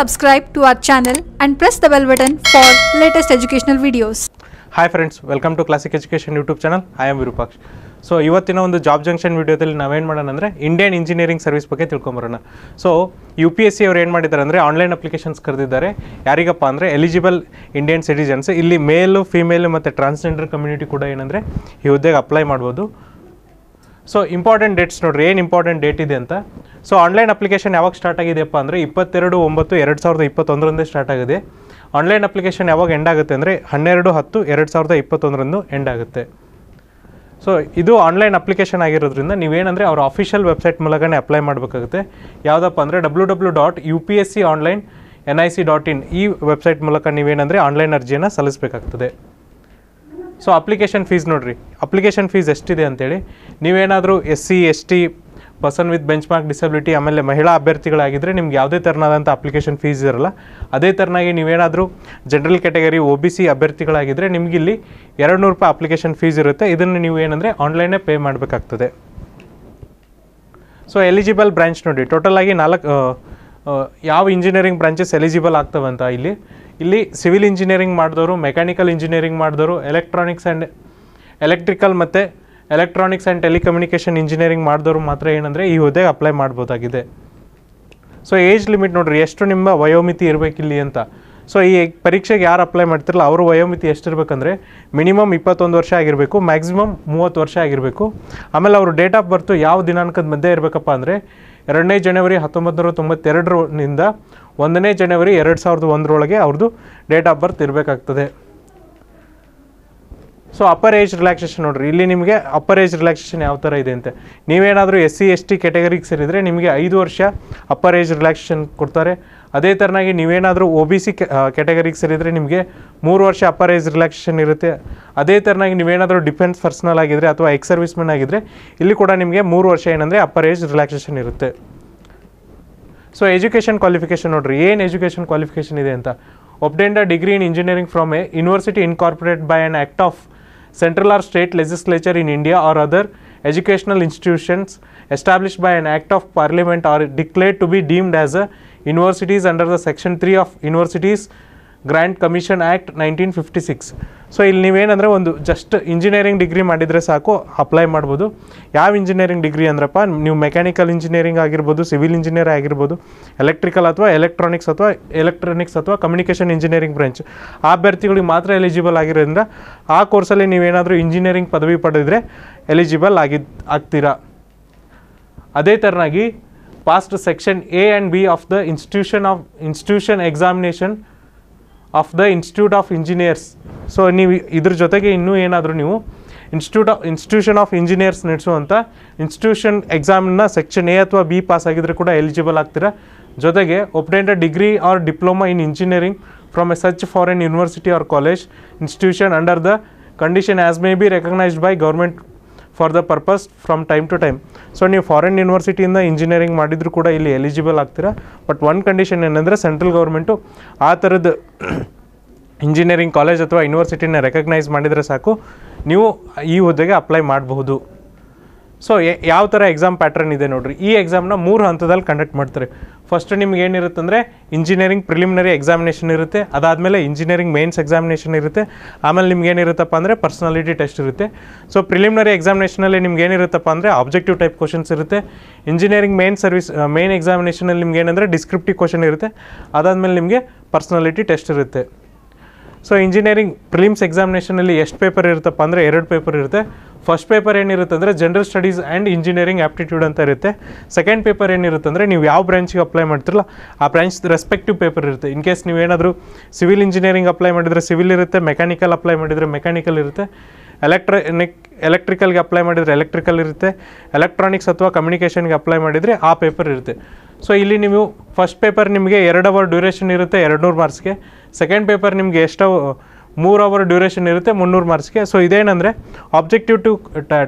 subscribe to our channel and press the bell button for latest educational videos. Hi friends welcome to classic education YouTube channel I Virupaksha so ಇವತ್ತಿನ ಒಂದು job junction ವಿಡಿಯೋದಲ್ಲಿ ನಾವೇನು ಮಾಡೋಣ ಅಂದರೆ Indian engineering service ಬಗ್ಗೆ ತಿಳ್ಕೊಂಬರೋಣ so U P S C ಅವ್ರು ಏನು ಮಾಡಿದ್ದಾರೆ ಅಂದರೆ ಆನ್ಲೈನ್ ಅಪ್ಲಿಕೇಶನ್ಸ್ ಕರೆದಿದ್ದಾರೆ ಯಾರಿಗಪ್ಪ ಅಂದರೆ ಎಲಿಜಿಬಲ್ ಇಂಡಿಯನ್ ಸಿಟಿಜನ್ಸ್ ಇಲ್ಲಿ ಮೇಲು ಫೀಮೇಲು ಮತ್ತು ಟ್ರಾನ್ಸ್ಜೆಂಡರ್ ಕಮ್ಯುನಿಟಿ ಕೂಡ ಏನಂದರೆ ಈ ಹುದ್ದೆಗೆ ಅಪ್ಲೈ ಮಾಡ್ಬೋದು ಸೊ ಇಂಪಾರ್ಟೆಂಟ್ ಡೇಟ್ಸ್ ನೋಡ್ರಿ ಏನು ಇಂಪಾರ್ಟೆಂಟ್ ಡೇಟ್ ಇದೆ ಅಂತ ಸೊ ಆನ್ಲೈನ್ ಅಪ್ಲಿಕೇಶನ್ ಯಾವಾಗ ಸ್ಟಾರ್ಟ್ ಆಗಿದೆಯಪ್ಪ ಅಂದರೆ ಇಪ್ಪತ್ತೆರಡು ಒಂಬತ್ತು ಎರಡು ಸಾವಿರದ ಇಪ್ಪತ್ತೊಂದರಂದೇ ಸ್ಟಾರ್ಟ್ ಆಗಿದೆ ಆನ್ಲೈನ್ ಅಪ್ಲಿಕೇಶನ್ ಯಾವಾಗ ಎಂಡ್ ಆಗುತ್ತೆ ಅಂದರೆ ಹನ್ನೆರಡು ಹತ್ತು ಎರಡು ಸಾವಿರದ ಇಪ್ಪತ್ತೊಂದರಂದು ಎಂಡ್ ಆಗುತ್ತೆ ಸೊ ಇದು ಆನ್ಲೈನ್ ಅಪ್ಲಿಕೇಶನ್ ಆಗಿರೋದ್ರಿಂದ ನೀವೇನಂದರೆ ಅವ್ರ ಅಫಿಷಿಯಲ್ ವೆಬ್ಸೈಟ್ ಮೂಲಕನೇ ಅಪ್ಲೈ ಮಾಡಬೇಕಾಗುತ್ತೆ ಯಾವುದಪ್ಪ ಅಂದರೆ W W dot U P S C online N I C dot in ಈ ವೆಬ್ಸೈಟ್ ಮೂಲಕ ನೀವೇನಂದರೆ ಆನ್ಲೈನ್ ಅರ್ಜಿಯನ್ನು ಸಲ್ಲಿಸಬೇಕಾಗ್ತದೆ ಸೊ ಅಪ್ಲಿಕೇಶನ್ ಫೀಸ್ ನೋಡಿರಿ ಅಪ್ಲಿಕೇಶನ್ ಫೀಸ್ ಎಷ್ಟಿದೆ ಅಂತೇಳಿ ನೀವೇನಾದರೂ S C S T person with bench ಮಾರ್ಕ್ ಡಿಸಬಿಲಿಟಿ ಆಮೇಲೆ ಮಹಿಳಾ ಅಭ್ಯರ್ಥಿಗಳಾಗಿದ್ದರೆ ನಿಮ್ಗೆ ಯಾವುದೇ ಥರನಾದಂಥ ಅಪ್ಲಿಕೇಶನ್ ಫೀಸ್ ಇರಲ್ಲ ಅದೇ ಥರನಾಗಿ ನೀವೇನಾದರೂ general category O B C ಅಭ್ಯರ್ಥಿಗಳಾಗಿದ್ದರೆ ನಿಮ್ಗೆ ಇಲ್ಲಿ ಎರಡು ನೂರು ರೂಪಾಯಿ ಅಪ್ಲಿಕೇಶನ್ ಫೀಸ್ ಇರುತ್ತೆ ಇದನ್ನು ನೀವು ಏನಂದರೆ ಆನ್ಲೈನೇ ಪೇ ಮಾಡಬೇಕಾಗ್ತದೆ ಸೊ ಎಲಿಜಿಬಲ್ ಬ್ರ್ಯಾಂಚ್ ನೋಡಿ ಟೋಟಲ್ ಆಗಿ ನಾಲ್ಕು ಯಾವ ಇಂಜಿನಿಯರಿಂಗ್ ಬ್ರಾಂಚಸ್ ಎಲಿಜಿಬಲ್ ಆಗ್ತವಂತ ಇಲ್ಲಿ ಇಲ್ಲಿ ಸಿವಿಲ್ ಇಂಜಿನಿಯರಿಂಗ್ ಮಾಡಿದವರು ಮೆಕ್ಯಾನಿಕಲ್ ಇಂಜಿನಿಯರಿಂಗ್ ಮಾಡಿದವರು ಎಲೆಕ್ಟ್ರಾನಿಕ್ಸ್ ಆ್ಯಂಡ್ ಎಲೆಕ್ಟ್ರಿಕಲ್ ಮತ್ತು ಎಲೆಕ್ಟ್ರಾನಿಕ್ಸ್ ಆ್ಯಂಡ್ ಟೆಲಿಕಮ್ಯುನಿಕೇಷನ್ ಇಂಜಿನಿಯರಿಂಗ್ ಮಾಡಿದವರು ಮಾತ್ರ ಏನಂದರೆ ಈ ಹುದ್ದೆಗೆ ಅಪ್ಲೈ ಮಾಡ್ಬೋದಾಗಿದೆ ಸೊ ಏಜ್ ಲಿಮಿಟ್ ನೋಡಿರಿ ಎಷ್ಟು ನಿಮ್ಮ ವಯೋಮಿತಿ ಇರಬೇಕಿಲ್ಲಿ ಅಂತ ಸೊ ಈ ಪರೀಕ್ಷೆಗೆ ಯಾರು ಅಪ್ಲೈ ಮಾಡ್ತಿರಲ್ಲ ಅವ್ರ ವಯೋಮಿತಿ ಎಷ್ಟಿರಬೇಕಂದ್ರೆ ಮಿನಿಮಮ್ ಇಪ್ಪತ್ತೊಂದು ವರ್ಷ ಆಗಿರಬೇಕು ಮ್ಯಾಕ್ಸಿಮಮ್ ಮೂವತ್ತು ವರ್ಷ ಆಗಿರಬೇಕು ಆಮೇಲೆ ಅವರು ಡೇಟ್ ಆಫ್ ಬರ್ತು ಯಾವ ದಿನಾಂಕದ ಮಧ್ಯೆ ಇರಬೇಕಪ್ಪ ಅಂದರೆ ಎರಡನೇ ಜನವರಿ ಹತ್ತೊಂಬತ್ತು ನೂರ ತೊಂಬತ್ತೆರಡರಿಂದ ಒಂದನೇ ಜನವರಿ ಎರಡು ಸಾವಿರದ ಒಂದರೊಳಗೆ ಅವ್ರದ್ದು ಡೇಟ್ ಆಫ್ ಬರ್ತ್ ಇರಬೇಕಾಗ್ತದೆ ಸೊ ಅಪ್ಪರ್ ಏಜ್ ರಿಲ್ಯಾಕ್ಸೇಷನ್ ನೋಡ್ರಿ ಇಲ್ಲಿ ನಿಮಗೆ ಅಪ್ಪರ್ ಏಜ್ ರಿಲ್ಯಾಕ್ಸೇಷನ್ ಯಾವ ಥರ ಇದೆ ಅಂತೆ ನೀವೇನಾದರೂ ಎಸ್ ಸಿ ಎಸ್ ಟಿ ಕ್ಯಾಟಗರಿಗೆ ಸೇರಿದರೆ ನಿಮಗೆ ಐದು ವರ್ಷ ಅಪ್ಪರ್ ಏಜ್ ರಿಲ್ಯಾಕ್ಸೇಷನ್ ಕೊಡ್ತಾರೆ ಅದೇ ಥರನಾಗಿ ನೀವೇನಾದರೂ ಒ ಬಿ ಸಿ ಕ್ಯಾಟಗರಿಗೆ ಸೇರಿದರೆ ನಿಮಗೆ ಮೂರು ವರ್ಷ ಅಪ್ಪರ್ ಏಜ್ ರಿಲ್ಯಾಕ್ಸೇಷನ್ ಇರುತ್ತೆ ಅದೇ ಥರನಾಗಿ ನೀವೇನಾದರೂ ಡಿಫೆನ್ಸ್ ಪರ್ಸ್ನಲ್ ಆಗಿದ್ದರೆ ಅಥವಾ ಎಕ್ಸ್ ಸರ್ವಿಸ್ ಮೆನ್ ಆಗಿದ್ದರೆ ಇಲ್ಲಿ ಕೂಡ ನಿಮಗೆ ಮೂರು ವರ್ಷ ಏನಂದರೆ ಅಪ್ಪರ್ ಏಜ್ ರಿಲ್ಯಾಕ್ಸೇಷನ್ ಇರುತ್ತೆ ಸೊ ಎಜುಕೇಷನ್ ಕ್ವಾಲಿಫಿಕೇಷನ್ ನೋಡಿರಿ ಏನು ಎಜುಕೇಷನ್ ಕ್ವಾಲಿಫಿಕೇಷನ್ ಇದೆ ಅಂತ obtained degree in engineering from a university incorporate by and act of central or state legislature in India or other educational institutions establish by an act of parliament or declared to be deemed as a universities under the section 3 of universities grand commission act nineteen fifty six so ಇಲ್ಲಿ ನೀವೇನಂದರೆ ಒಂದು just engineering degree ಮಾಡಿದರೆ ಸಾಕು apply ಮಾಡ್ಬೋದು ಯಾವ engineering degree ಅಂದ್ರಪ್ಪ ನೀವು mechanical engineering ಆಗಿರ್ಬೋದು ಸಿವಿಲ್ ಇಂಜಿನಿಯರ್ ಆಗಿರ್ಬೋದು ಎಲೆಕ್ಟ್ರಿಕಲ್ ಅಥವಾ ಎಲೆಕ್ಟ್ರಾನಿಕ್ಸ್ ಅಥವಾ ಎಲೆಕ್ಟ್ರಾನಿಕ್ಸ್ ಅಥವಾ ಕಮ್ಯುನಿಕೇಷನ್ ಇಂಜಿನಿಯರಿಂಗ್ ಬ್ರಾಂಚ್ ಆ ಅಭ್ಯರ್ಥಿಗಳಿಗೆ ಮಾತ್ರ ಎಲಿಜಿಬಲ್ ಆಗಿರೋದ್ರಿಂದ ಆ ಕೋರ್ಸಲ್ಲಿ ನೀವೇನಾದರೂ ಇಂಜಿನಿಯರಿಂಗ್ ಪದವಿ ಪಡೆದರೆ ಎಲಿಜಿಬಲ್ ಆಗಿ ಆಗ್ತೀರಾ ಅದೇ ಥರನಾಗಿ passed section A and B of the institution of institution examination of the institute of engineers so ನೀವು ಇದ್ರ ಜೊತೆಗೆ ಇನ್ನೂ ಏನಾದರೂ ನೀವು institute of institution of engineers ನಡೆಸುವಂಥ ಇನ್ಸ್ಟಿಟ್ಯೂಷನ್ ಎಕ್ಸಾಮ್ನ ಸೆಕ್ಷನ್ ಎ ಅಥವಾ ಬಿ ಪಾಸ್ ಆಗಿದ್ರೆ ಕೂಡ ಎಲಿಜಿಬಲ್ ಆಗ್ತೀರಾ ಜೊತೆಗೆ obtained degree or diploma in engineering from a such foreign university or college institution under the condition as may be recognised by government for the purpose from time to time so ನೀವು foreign ಯೂನಿವರ್ಸಿಟಿಯಿಂದ engineering ಮಾಡಿದರೂ ಕೂಡ ಇಲ್ಲಿ eligible ಆಗ್ತೀರಾ but one condition ಏನಂದರೆ central government ಆ ಥರದ engineering college ಅಥವಾ ಯೂನಿವರ್ಸಿಟಿನ ರೆಕಗ್ನೈಸ್ ಮಾಡಿದರೆ ಸಾಕು ನೀವು ಈ ಹುದ್ದೆಗೆ ಅಪ್ಲೈ ಮಾಡಬಹುದು ಸೊ ಯಾವ ಥರ ಎಕ್ಸಾಮ್ ಪ್ಯಾಟ್ರನ್ ಇದೆ ನೋಡಿರಿ ಈ ಎಕ್ಸಾಮ್ನ ಮೂರು ಹಂತದಲ್ಲಿ ಕಂಡಕ್ಟ್ ಮಾಡ್ತಾರೆ ಫಸ್ಟ್ ನಿಮ್ಗೆ ಅಂದರೆ ಇಂಜಿನಿಯರಿಂಗ್ ಪ್ರಿಲಿಮಿನರಿ ಎಕ್ಸಾಮಿನೇಷನ್ ಇರುತ್ತೆ ಅದಾದಮೇಲೆ ಇಂಜಿನಿಯರಿಂಗ್ ಮೇನ್ಸ್ ಎಕ್ಸಾಮಿನೇಷನ್ ಇರುತ್ತೆ ಆಮೇಲೆ ನಿಮ್ಗೆ ಏನಿರುತ್ತಪ್ಪ ಅಂದರೆ ಪರ್ಸ್ನಾಲಿಟಿ ಟೆಸ್ಟ್ ಇರುತ್ತೆ ಸೊ ಪ್ರಿಲಿಮಿನರಿ ಎಕ್ಸಾಮಿನೇಷನಲ್ಲಿ ನಿಮ್ಗೆ ಏನಿರುತ್ತಪ್ಪ ಅಂದರೆ ಆಬ್ಜೆಕ್ಟಿವ್ ಟೈಪ್ ಕ್ವಶನ್ಸ್ ಇರುತ್ತೆ ಇಂಜಿನಿಯರಿಂಗ್ ಮೇನ್ ಸರ್ವಿಸ್ ಮೇನ್ ಎಕ್ಸಾಮಿನೇಷನಲ್ಲಿ ನಿಮ್ಗೆ ಏನಂದರೆ ಡಿಸ್ಕ್ರಿಪ್ಟಿವ್ ಕ್ವಶನ್ ಇರುತ್ತೆ ಅದಾದಮೇಲೆ ನಿಮಗೆ ಪರ್ಸ್ನಾಲಿಟಿ ಟೆಸ್ಟ್ ಇರುತ್ತೆ ಸೊ ಇಂಜಿನಿಯರಿಂಗ್ ಪ್ರಿಲಿಮ್ಸ್ ಎಕ್ಸಾಮಿನೇಷನಲ್ಲಿ ಎಷ್ಟು ಪೇಪರ್ ಇರುತ್ತಪ್ಪ ಅಂದರೆ ಎರಡು ಪೇಪರ್ ಇರುತ್ತೆ ಫಸ್ಟ್ ಪೇಪರ್ ಏನಿರುತ್ತೆ ಅಂದರೆ general studies and engineering aptitude ಅಂತ ಇರುತ್ತೆ ಸೆಕೆಂಡ್ ಪೇಪರ್ ಏನಿರುತ್ತೆ ಅಂದರೆ ನೀವು ಯಾವ ಬ್ರ್ಯಾಂಚಿಗೆ ಅಪ್ಲೈ ಮಾಡ್ತಿರಲ್ಲ ಆ ಬ್ರಾಂಚ್ ರೆಸ್ಪೆಕ್ಟಿವ್ ಪೇಪರ್ ಇರುತ್ತೆ ಇನ್ ಕೇಸ್ ನೀವೇನಾದರೂ ಸಿವಿಲ್ ಇಂಜಿನಿಯರಿಂಗ್ ಅಪ್ಲೈ ಮಾಡಿದರೆ ಸಿವಿಲ್ ಇರುತ್ತೆ ಮೆಕ್ಯಾನಿಕಲ್ ಅಪ್ಲೈ ಮಾಡಿದರೆ ಮೆಕ್ಯಾನಿಕಲ್ ಇರುತ್ತೆ ಎಲೆಕ್ಟ್ರಾನಿಕ್ ಎಲೆಕ್ಟ್ರಿಕಲ್ಗೆ ಅಪ್ಲೈ ಮಾಡಿದರೆ ಎಲೆಕ್ಟ್ರಿಕಲ್ ಇರುತ್ತೆ ಎಲೆಕ್ಟ್ರಾನಿಕ್ಸ್ ಅಥವಾ ಕಮ್ಯುನಿಕೇಷನ್ಗೆ ಅಪ್ಲೈ ಮಾಡಿದರೆ ಆ ಪೇಪರ್ ಇರುತ್ತೆ ಸೊ ಇಲ್ಲಿ ನೀವು ಫಸ್ಟ್ ಪೇಪರ್ ನಿಮಗೆ ಎರಡು ಅವರ್ ಡ್ಯೂರೇಷನ್ ಇರುತ್ತೆ ಎರಡು ನೂರು ಮಾರ್ಕ್ಸ್ಗೆ ಸೆಕೆಂಡ್ ಪೇಪರ್ ನಿಮಗೆ ಎಷ್ಟೋ ಮೂರು ಅವರ್ ಡ್ಯೂರೇಷನ್ ಇರುತ್ತೆ ಮುನ್ನೂರು ಮಾರ್ಕ್ಸ್ಗೆ ಸೊ ಇದೇನಂದರೆ ಆಬ್ಜೆಕ್ಟಿವ್ ಟು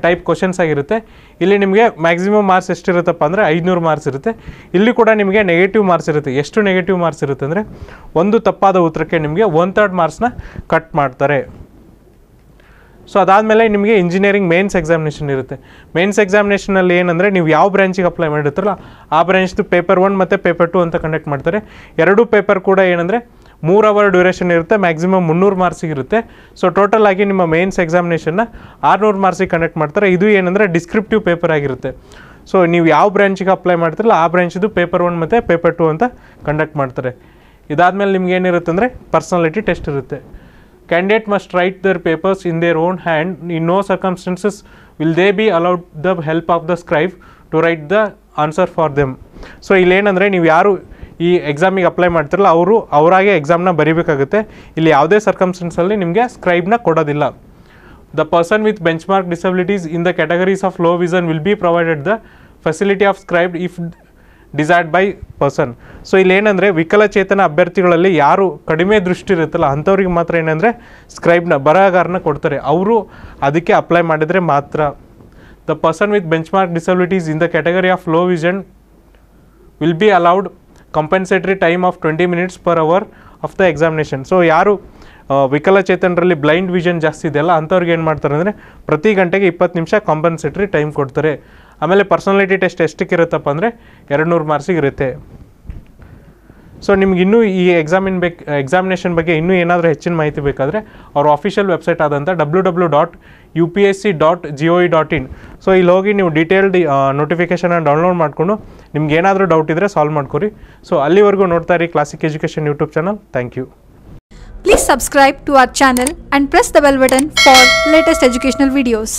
ಟೈಪ್ ಕ್ವಶನ್ಸ್ ಆಗಿರುತ್ತೆ ಇಲ್ಲಿ ನಿಮಗೆ ಮ್ಯಾಕ್ಸಿಮಮ್ ಮಾರ್ಕ್ಸ್ ಎಷ್ಟಿರುತ್ತಪ್ಪ ಅಂದರೆ ಐದುನೂರು ಮಾರ್ಕ್ಸ್ ಇರುತ್ತೆ ಇಲ್ಲಿ ಕೂಡ ನಿಮಗೆ ನೆಗೆಟಿವ್ ಮಾರ್ಕ್ಸ್ ಇರುತ್ತೆ ಎಷ್ಟು ನೆಗೆಟಿವ್ ಮಾರ್ಕ್ಸ್ ಇರುತ್ತೆ ಅಂದರೆ ಒಂದು ತಪ್ಪಾದ ಉತ್ತರಕ್ಕೆ ನಿಮಗೆ ಒನ್ ಥರ್ಡ್ ಮಾರ್ಕ್ಸ್ನ ಕಟ್ ಮಾಡ್ತಾರೆ ಸೊ ಅದಾದಮೇಲೆ ನಿಮಗೆ ಇಂಜಿನಿಯರಿಂಗ್ ಮೇನ್ಸ್ ಎಕ್ಸಾಮಿನೇಷನ್ ಇರುತ್ತೆ ಮೇನ್ಸ್ ಎಕ್ಸಾಮಿನೇಷನಲ್ಲಿ ಏನಂದರೆ ನೀವು ಯಾವ ಬ್ರ್ಯಾಂಚಿಗೆ ಅಪ್ಲೈ ಮಾಡಿರ್ತಾರಲ್ಲ ಆ ಬ್ರ್ಯಾಂಚ್ದು ಪೇಪರ್ ಒನ್ ಮತ್ತು ಪೇಪರ್ ಟು ಅಂತ ಕಂಡಕ್ಟ್ ಮಾಡ್ತಾರೆ ಎರಡೂ ಪೇಪರ್ ಕೂಡ ಏನಂದರೆ ಮೂರು ಅವರ್ ಡ್ಯೂರೇಷನ್ ಇರುತ್ತೆ ಮ್ಯಾಕ್ಸಿಮಮ್ ಮುನ್ನೂರು ಮಾರ್ಕ್ಸಿಗೆ ಇರುತ್ತೆ ಸೊ ಟೋಟಲ್ ಆಗಿ ನಿಮ್ಮ ಮೇನ್ಸ್ ಎಕ್ಸಾಮಿನೇಷನ್ನ ಆರುನೂರು ಮಾರ್ಕ್ಸಿಗೆ ಕಂಡಕ್ಟ್ ಮಾಡ್ತಾರೆ ಇದು ಏನಂದರೆ ಡಿಸ್ಕ್ರಿಪ್ಟಿವ್ ಪೇಪರ್ ಆಗಿರುತ್ತೆ ಸೊ ನೀವು ಯಾವ ಬ್ರಾಂಚಿಗೆ ಅಪ್ಲೈ ಮಾಡ್ತಿರಲ್ಲ ಆ ಬ್ರ್ಯಾಂಚ್ದು ಪೇಪರ್ ಒನ್ ಮತ್ತು ಪೇಪರ್ ಟು ಅಂತ ಕಂಡಕ್ಟ್ ಮಾಡ್ತಾರೆ ಇದಾದಮೇಲೆ ನಿಮ್ಗೆ ಏನಿರುತ್ತೆ ಅಂದರೆ ಪರ್ಸನಾಲಿಟಿ ಟೆಸ್ಟ್ ಇರುತ್ತೆ Candidate must write their papers in their own hand. In no circumstances will they be allowed the help of the scribe to write the answer for them so ಇಲ್ಲೇನಂದರೆ ನೀವು ಯಾರು ಈ ಎಕ್ಸಾಮಿಗೆ ಅಪ್ಲೈ ಮಾಡ್ತಿರಲ್ಲ ಅವರು ಅವರಾಗೆ ಎಕ್ಸಾಮ್ನ ಬರೀಬೇಕಾಗುತ್ತೆ ಇಲ್ಲಿ ಯಾವುದೇ ಸರ್ಕಮ್ಸ್ಟೆನ್ಸಲ್ಲಿ ನಿಮಗೆ ಸ್ಕ್ರೈಬ್ನ ಕೊಡೋದಿಲ್ಲ the person with bench benchmark disabilities in the categories of low vision will be provided the facility of scribed if decide by person so ಇಲ್ಲಿ ಏನಂದರೆ ವಿಕಲಚೇತನ ಅಭ್ಯರ್ಥಿಗಳಲ್ಲಿ ಯಾರು ಕಡಿಮೆ ದೃಷ್ಟಿ ಇರುತ್ತಲ್ಲ ಅಂಥವ್ರಿಗೆ ಮಾತ್ರ ಏನಂದರೆ ಸ್ಕ್ರೈಬ್ನ ಬರಹಗಾರನ ಕೊಡ್ತಾರೆ ಅವರು ಅದಕ್ಕೆ ಅಪ್ಲೈ ಮಾಡಿದರೆ ಮಾತ್ರ the person with bench benchmark disabilities in the category of low vision will be allowed compensatory time of twenty minutes per hour of the examination so ಯಾರು ವಿಕಲಚೇತನರಲ್ಲಿ ಬ್ಲೈಂಡ್ ವಿಷನ್ ಜಾಸ್ತಿ ಇದೆಯಲ್ಲ ಅಂಥವ್ರಿಗೆ ಏನು ಮಾಡ್ತಾರೆ ಅಂದರೆ ಪ್ರತಿ ಗಂಟೆಗೆ ಇಪ್ಪತ್ತು ನಿಮಿಷ ಕಾಂಪನ್ಸೇಟರಿ ಟೈಮ್ ಕೊಡ್ತಾರೆ ಆಮೇಲೆ ಪರ್ಸನಾಲಿಟಿ ಟೆಸ್ಟ್ ಇರುತ್ತಪ್ಪ ಅಂದರೆ ಎರಡು ನೂರು ಇರುತ್ತೆ ಸೊ ನಿಮ್ಗೆ ಇನ್ನೂ ಈ ಎಕ್ಸಾಮಿನ್ ಬೇಕು ಎಕ್ಸಾಮಿನೇಷನ್ ಬಗ್ಗೆ ಇನ್ನೂ ಏನಾದರೂ ಹೆಚ್ಚಿನ ಮಾಹಿತಿ ಬೇಕಾದರೆ ಅವ್ರ ಆಫಿಷಿಯಲ್ ವೆಬ್ಸೈಟ್ ಆದಂಥ W W dot U P S C dot G O E dot in so ಇಲ್ಲಿ ಹೋಗಿ ನೀವು ಡೀಟೇಲ್ಡ್ ನೋಟಿಫಿಕೇಷನ್ನ ಡೌನ್ಲೋಡ್ ಮಾಡಿಕೊಂಡು ನಿಮ್ಗೆ ಏನಾದರೂ ಡೌಟ್ ಇದ್ದರೆ ಸಾಲ್ವ್ ಮಾಡ್ಕೊರಿ ಸೊ ಅಲ್ಲಿವರೆಗೂ ನೋಡ್ತಾ ಇರಿ classic education YouTube channel thank you please subscribe to our channel and press the bell button for latest educational videos